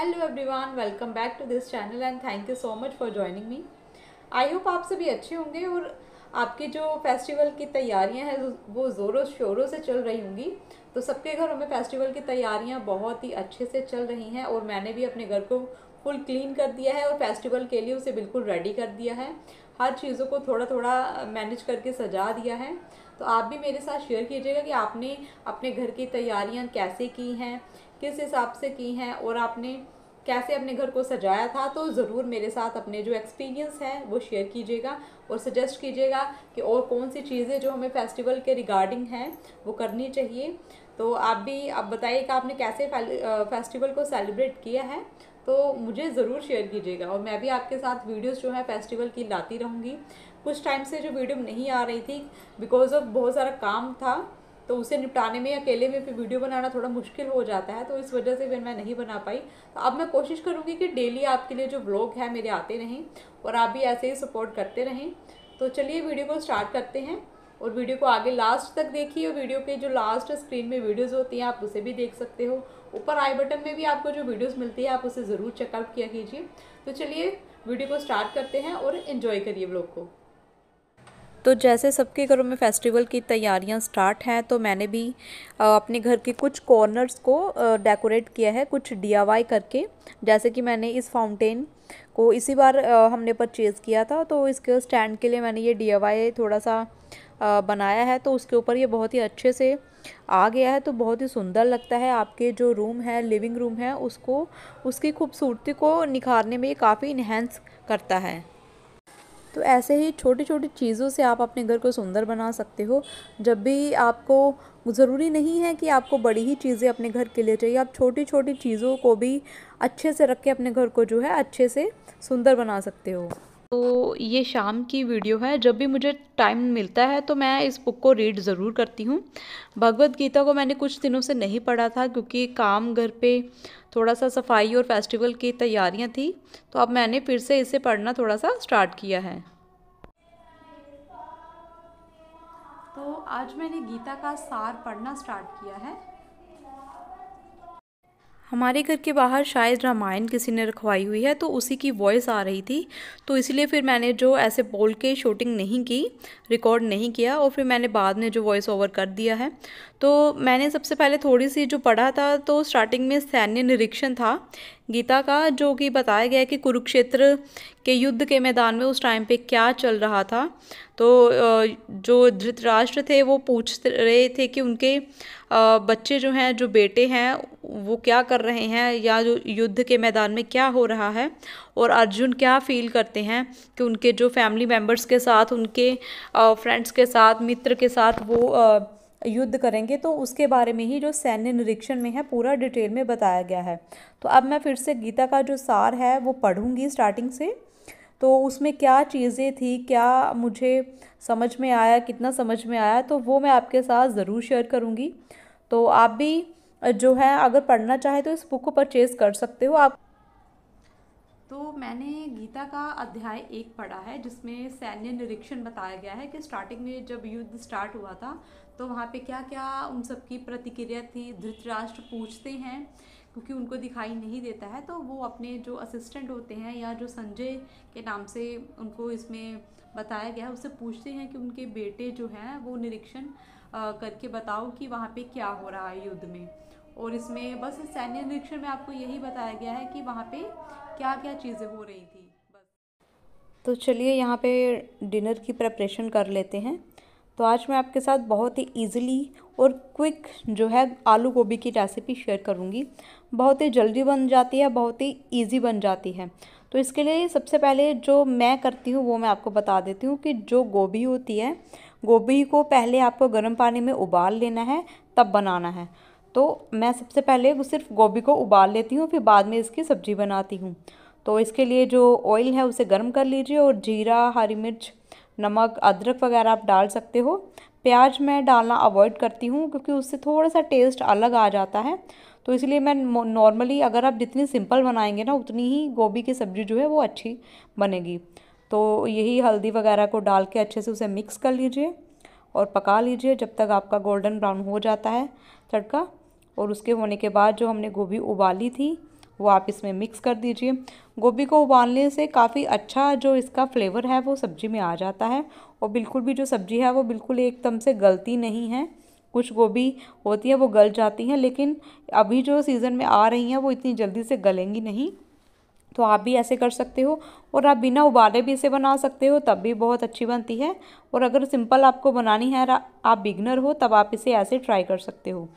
hello everyone welcome back to this channel and thank you so much for joining me I hope आप सभी अच्छे होंगे और आपकी जो फेस्टिवल की तैयारियां हैं वो ज़ोरों शोरों से चल रही होंगी तो सबके घरों में फेस्टिवल की तैयारियां बहुत ही अच्छे से चल रही हैं और मैंने भी अपने घर को फुल क्लीन कर दिया है और फेस्टिवल के लिए उसे बिल्कुल रेडी कर दिया है हर चीज़ों को थोड़ा थोड़ा मैनेज करके सजा दिया है तो आप भी मेरे साथ शेयर कीजिएगा कि आपने अपने घर की तैयारियां कैसे की हैं किस हिसाब से की हैं और आपने कैसे अपने घर को सजाया था तो ज़रूर मेरे साथ अपने जो एक्सपीरियंस हैं वो शेयर कीजिएगा और सजेस्ट कीजिएगा कि और कौन सी चीज़ें जो हमें फेस्टिवल के रिगार्डिंग हैं वो करनी चाहिए तो आप भी आप बताइए कि आपने कैसे फेस्टिवल को सेलिब्रेट किया है तो मुझे ज़रूर शेयर कीजिएगा और मैं भी आपके साथ वीडियोस जो है फेस्टिवल की लाती रहूँगी कुछ टाइम से जो वीडियो नहीं आ रही थी बिकॉज ऑफ बहुत सारा काम था तो उसे निपटाने में अकेले में फिर वीडियो बनाना थोड़ा मुश्किल हो जाता है तो इस वजह से फिर मैं नहीं बना पाई तो अब मैं कोशिश करूँगी कि डेली आपके लिए जो ब्लॉग है मेरे आते रहें और आप भी ऐसे ही सपोर्ट करते रहें तो चलिए वीडियो को स्टार्ट करते हैं और वीडियो को आगे लास्ट तक देखिए और वीडियो के जो लास्ट स्क्रीन में वीडियोस होती हैं आप उसे भी देख सकते हो ऊपर आई बटन में भी आपको जो वीडियोस मिलती है आप उसे ज़रूर चेकअप किया कीजिए तो चलिए वीडियो को स्टार्ट करते हैं और इन्जॉय करिए ब्लॉग को तो जैसे सबके घरों में फेस्टिवल की तैयारियां स्टार्ट हैं तो मैंने भी अपने घर के कुछ कॉर्नर्स को डेकोरेट किया है कुछ डी करके जैसे कि मैंने इस फाउंटेन को इसी बार हमने परचेज़ किया था तो इसके स्टैंड के लिए मैंने ये डी थोड़ा सा बनाया है तो उसके ऊपर ये बहुत ही अच्छे से आ गया है तो बहुत ही सुंदर लगता है आपके जो रूम है लिविंग रूम है उसको उसकी खूबसूरती को निखारने में ये काफ़ी इन्हेंस करता है तो ऐसे ही छोटी छोटी चीज़ों से आप अपने घर को सुंदर बना सकते हो जब भी आपको ज़रूरी नहीं है कि आपको बड़ी ही चीज़ें अपने घर के लिए चाहिए आप छोटी छोटी चीज़ों को भी अच्छे से रख के अपने घर को जो है अच्छे से सुंदर बना सकते हो तो ये शाम की वीडियो है जब भी मुझे टाइम मिलता है तो मैं इस बुक को रीड ज़रूर करती हूँ भगवत गीता को मैंने कुछ दिनों से नहीं पढ़ा था क्योंकि काम घर पे थोड़ा सा सफाई और फेस्टिवल की तैयारियाँ थी तो अब मैंने फिर से इसे पढ़ना थोड़ा सा स्टार्ट किया है तो आज मैंने गीता का सार पढ़ना स्टार्ट किया है हमारे घर के बाहर शायद रामायण किसी ने रखवाई हुई है तो उसी की वॉइस आ रही थी तो इसलिए फिर मैंने जो ऐसे बोल के शूटिंग नहीं की रिकॉर्ड नहीं किया और फिर मैंने बाद में जो वॉइस ओवर कर दिया है तो मैंने सबसे पहले थोड़ी सी जो पढ़ा था तो स्टार्टिंग में सैन्य निरीक्षण था गीता का जो कि बताया गया कि कुरुक्षेत्र के युद्ध के मैदान में उस टाइम पर क्या चल रहा था तो जो धृतराष्ट्र थे वो पूछ रहे थे कि उनके बच्चे जो हैं जो बेटे हैं वो क्या कर रहे हैं या जो युद्ध के मैदान में क्या हो रहा है और अर्जुन क्या फील करते हैं कि उनके जो फैमिली मेम्बर्स के साथ उनके फ्रेंड्स के साथ मित्र के साथ वो युद्ध करेंगे तो उसके बारे में ही जो सैन्य निरीक्षण में है पूरा डिटेल में बताया गया है तो अब मैं फिर से गीता का जो सार है वो पढ़ूंगी स्टार्टिंग से तो उसमें क्या चीज़ें थी क्या मुझे समझ में आया कितना समझ में आया तो वो मैं आपके साथ ज़रूर शेयर करूँगी तो आप भी जो है अगर पढ़ना चाहे तो इस बुक को परचेज़ कर सकते हो आप तो मैंने गीता का अध्याय एक पढ़ा है जिसमें सैन्य निरीक्षण बताया गया है कि स्टार्टिंग में जब युद्ध स्टार्ट हुआ था तो वहाँ पे क्या क्या उन सब की प्रतिक्रिया थी धृतराष्ट्र पूछते हैं क्योंकि उनको दिखाई नहीं देता है तो वो अपने जो असिस्टेंट होते हैं या जो संजय के नाम से उनको इसमें बताया गया है उससे पूछते हैं कि उनके बेटे जो हैं वो निरीक्षण करके बताओ कि वहाँ पे क्या हो रहा है युद्ध में और इसमें बस सैन्य निरीक्षण में आपको यही बताया गया है कि वहाँ पे क्या क्या चीज़ें हो रही थी बस तो चलिए यहाँ पे डिनर की प्रेपरेशन कर लेते हैं तो आज मैं आपके साथ बहुत ही ईजिली और क्विक जो है आलू गोभी की रेसिपी शेयर करूँगी बहुत ही जल्दी बन जाती है बहुत ही ईजी बन जाती है तो इसके लिए सबसे पहले जो मैं करती हूँ वो मैं आपको बता देती हूँ कि जो गोभी होती है गोभी को पहले आपको गर्म पानी में उबाल लेना है तब बनाना है तो मैं सबसे पहले सिर्फ गोभी को उबाल लेती हूँ फिर बाद में इसकी सब्ज़ी बनाती हूँ तो इसके लिए जो ऑयल है उसे गर्म कर लीजिए और जीरा हरी मिर्च नमक अदरक वगैरह आप डाल सकते हो प्याज मैं डालना अवॉइड करती हूँ क्योंकि उससे थोड़ा सा टेस्ट अलग आ जाता है तो इसलिए मैं नॉर्मली अगर आप जितनी सिंपल बनाएंगे ना उतनी ही गोभी की सब्ज़ी जो है वो अच्छी बनेगी तो यही हल्दी वगैरह को डाल के अच्छे से उसे मिक्स कर लीजिए और पका लीजिए जब तक आपका गोल्डन ब्राउन हो जाता है तड़का और उसके होने के बाद जो हमने गोभी उबाली थी वो आप इसमें मिक्स कर दीजिए गोभी को उबालने से काफ़ी अच्छा जो इसका फ्लेवर है वो सब्ज़ी में आ जाता है और बिल्कुल भी जो सब्ज़ी है वो बिल्कुल एकदम से गलती नहीं है कुछ गोभी होती है वो गल जाती हैं लेकिन अभी जो सीज़न में आ रही हैं वो इतनी जल्दी से गलेंगी नहीं तो आप भी ऐसे कर सकते हो और आप बिना उबाले भी इसे बना सकते हो तब भी बहुत अच्छी बनती है और अगर सिंपल आपको बनानी है आप बिगनर हो तब आप इसे ऐसे ट्राई कर सकते हो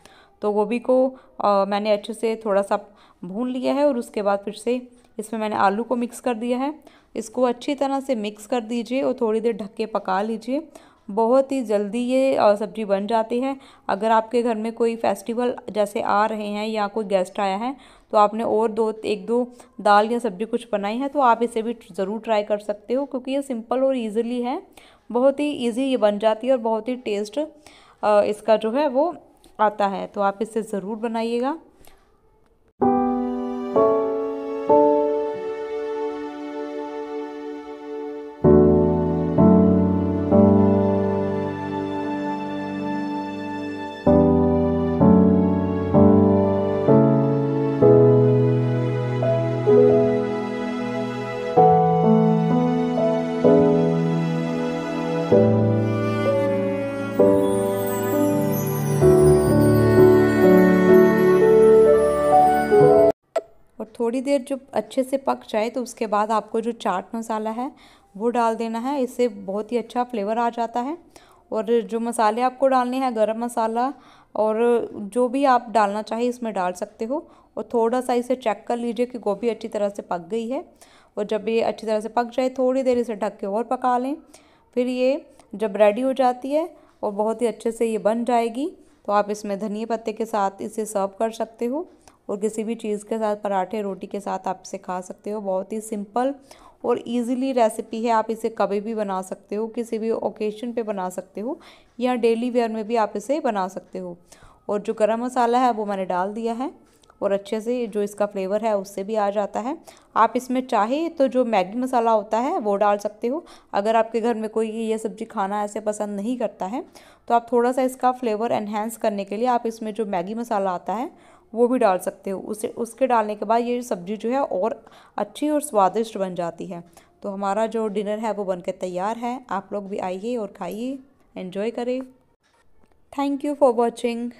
तो गोभी को आ, मैंने अच्छे से थोड़ा सा भून लिया है और उसके बाद फिर से इसमें मैंने आलू को मिक्स कर दिया है इसको अच्छी तरह से मिक्स कर दीजिए और थोड़ी देर ढक के पका लीजिए बहुत ही जल्दी ये सब्ज़ी बन जाती है अगर आपके घर में कोई फेस्टिवल जैसे आ रहे हैं या कोई गेस्ट आया है तो आपने और दो एक दो दाल या सब्ज़ी कुछ बनाई है तो आप इसे भी ज़रूर ट्राई कर सकते हो क्योंकि ये सिंपल और ईज़िली है बहुत ही ईजी ये बन जाती है और बहुत ही टेस्ट इसका जो है वो आता है तो आप इसे ज़रूर बनाइएगा थोड़ी देर जब अच्छे से पक जाए तो उसके बाद आपको जो चाट मसाला है वो डाल देना है इससे बहुत ही अच्छा फ्लेवर आ जाता है और जो मसाले आपको डालने हैं गरम मसाला और जो भी आप डालना चाहिए इसमें डाल सकते हो और थोड़ा सा इसे चेक कर लीजिए कि गोभी अच्छी तरह से पक गई है और जब ये अच्छी तरह से पक जाए थोड़ी देर इसे ढक के और पका लें फिर ये जब रेडी हो जाती है और बहुत ही अच्छे से ये बन जाएगी तो आप इसमें धनिया पत्ते के साथ इसे सर्व कर सकते हो और किसी भी चीज़ के साथ पराठे रोटी के साथ आप इसे खा सकते हो बहुत ही सिंपल और इजीली रेसिपी है आप इसे कभी भी बना सकते हो किसी भी ओकेशन पे बना सकते हो या डेली वेयर में भी आप इसे बना सकते हो और जो गरम मसाला है वो मैंने डाल दिया है और अच्छे से जो इसका फ्लेवर है उससे भी आ जाता है आप इसमें चाहे तो जो मैगी मसाला होता है वो डाल सकते हो अगर आपके घर में कोई ये सब्ज़ी खाना ऐसे पसंद नहीं करता है तो आप थोड़ा सा इसका फ्लेवर एनहेंस करने के लिए आप इसमें जो मैगी मसाला आता है वो भी डाल सकते हो उसे उसके डालने के बाद ये सब्ज़ी जो है और अच्छी और स्वादिष्ट बन जाती है तो हमारा जो डिनर है वो कर तैयार है आप लोग भी आइए और खाइए एंजॉय करें थैंक यू फॉर वॉचिंग